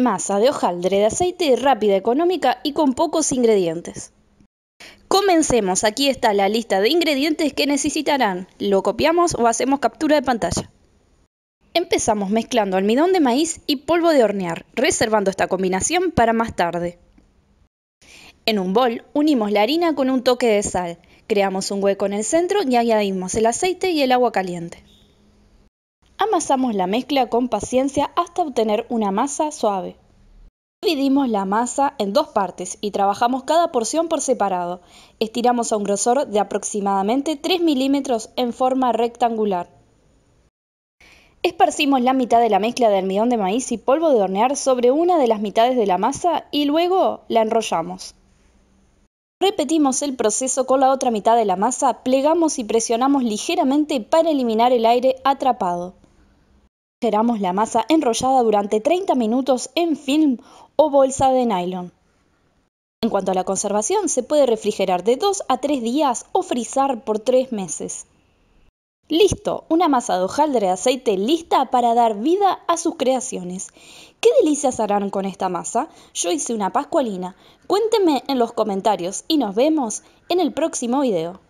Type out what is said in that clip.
Masa de hojaldre de aceite rápida, económica y con pocos ingredientes. Comencemos, aquí está la lista de ingredientes que necesitarán. Lo copiamos o hacemos captura de pantalla. Empezamos mezclando almidón de maíz y polvo de hornear, reservando esta combinación para más tarde. En un bol unimos la harina con un toque de sal, creamos un hueco en el centro y añadimos el aceite y el agua caliente. Amasamos la mezcla con paciencia hasta obtener una masa suave. Dividimos la masa en dos partes y trabajamos cada porción por separado. Estiramos a un grosor de aproximadamente 3 milímetros en forma rectangular. Esparcimos la mitad de la mezcla de almidón de maíz y polvo de hornear sobre una de las mitades de la masa y luego la enrollamos. Repetimos el proceso con la otra mitad de la masa, plegamos y presionamos ligeramente para eliminar el aire atrapado. Geramos la masa enrollada durante 30 minutos en film o bolsa de nylon. En cuanto a la conservación, se puede refrigerar de 2 a 3 días o frizar por 3 meses. Listo, una masa de hojaldre de aceite lista para dar vida a sus creaciones. ¿Qué delicias harán con esta masa? Yo hice una pascualina. Cuéntenme en los comentarios y nos vemos en el próximo video.